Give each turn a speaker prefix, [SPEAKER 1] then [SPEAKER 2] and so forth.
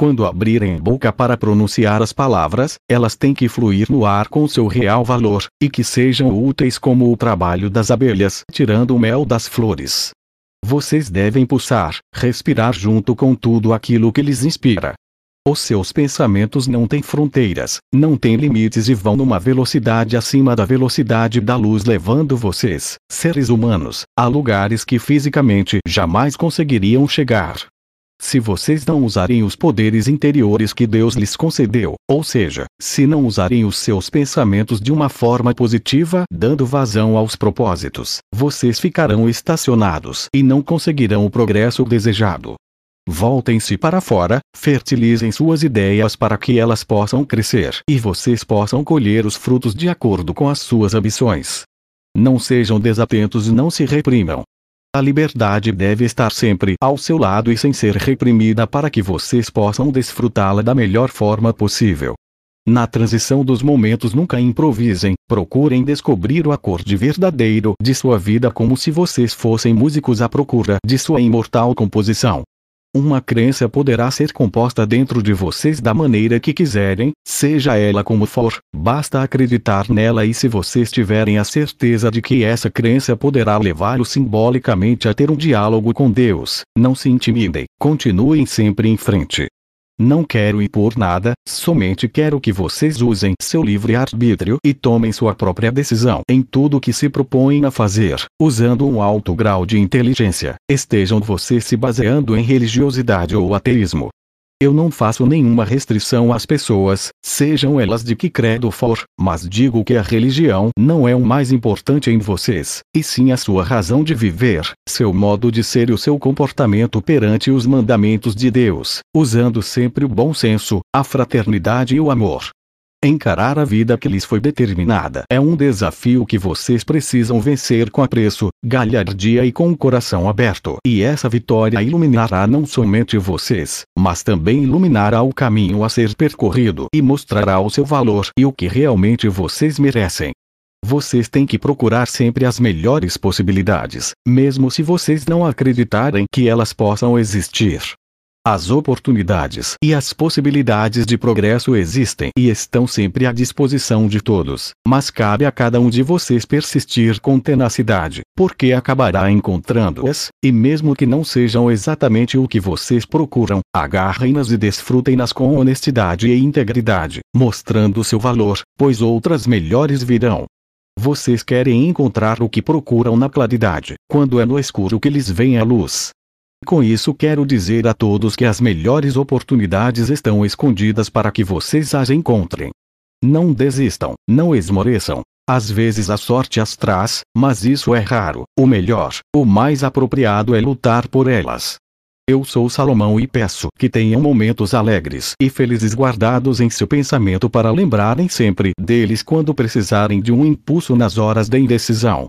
[SPEAKER 1] Quando abrirem boca para pronunciar as palavras, elas têm que fluir no ar com seu real valor, e que sejam úteis como o trabalho das abelhas tirando o mel das flores. Vocês devem pulsar, respirar junto com tudo aquilo que lhes inspira. Os seus pensamentos não têm fronteiras, não têm limites e vão numa velocidade acima da velocidade da luz, levando vocês, seres humanos, a lugares que fisicamente jamais conseguiriam chegar. Se vocês não usarem os poderes interiores que Deus lhes concedeu, ou seja, se não usarem os seus pensamentos de uma forma positiva, dando vazão aos propósitos, vocês ficarão estacionados e não conseguirão o progresso desejado. Voltem-se para fora, fertilizem suas ideias para que elas possam crescer e vocês possam colher os frutos de acordo com as suas ambições. Não sejam desatentos e não se reprimam, a liberdade deve estar sempre ao seu lado e sem ser reprimida para que vocês possam desfrutá-la da melhor forma possível. Na transição dos momentos nunca improvisem, procurem descobrir o acorde verdadeiro de sua vida como se vocês fossem músicos à procura de sua imortal composição. Uma crença poderá ser composta dentro de vocês da maneira que quiserem, seja ela como for, basta acreditar nela e se vocês tiverem a certeza de que essa crença poderá levá-lo simbolicamente a ter um diálogo com Deus, não se intimidem, continuem sempre em frente, não quero impor nada, somente quero que vocês usem seu livre arbítrio e tomem sua própria decisão em tudo o que se propõem a fazer, usando um alto grau de inteligência, estejam vocês se baseando em religiosidade ou ateísmo, eu não faço nenhuma restrição às pessoas, sejam elas de que credo for, mas digo que a religião não é o mais importante em vocês, e sim a sua razão de viver, seu modo de ser e o seu comportamento perante os mandamentos de Deus, usando sempre o bom senso, a fraternidade e o amor. Encarar a vida que lhes foi determinada é um desafio que vocês precisam vencer com apreço, galhardia e com o coração aberto. E essa vitória iluminará não somente vocês, mas também iluminará o caminho a ser percorrido e mostrará o seu valor e o que realmente vocês merecem. Vocês têm que procurar sempre as melhores possibilidades, mesmo se vocês não acreditarem que elas possam existir. As oportunidades e as possibilidades de progresso existem e estão sempre à disposição de todos, mas cabe a cada um de vocês persistir com tenacidade, porque acabará encontrando-as, e mesmo que não sejam exatamente o que vocês procuram, agarrem-nas e desfrutem-nas com honestidade e integridade, mostrando seu valor, pois outras melhores virão. Vocês querem encontrar o que procuram na claridade, quando é no escuro que lhes vem a luz. Com isso quero dizer a todos que as melhores oportunidades estão escondidas para que vocês as encontrem. Não desistam, não esmoreçam. Às vezes a sorte as traz, mas isso é raro. O melhor, o mais apropriado é lutar por elas. Eu sou Salomão e peço que tenham momentos alegres e felizes guardados em seu pensamento para lembrarem sempre deles quando precisarem de um impulso nas horas da indecisão.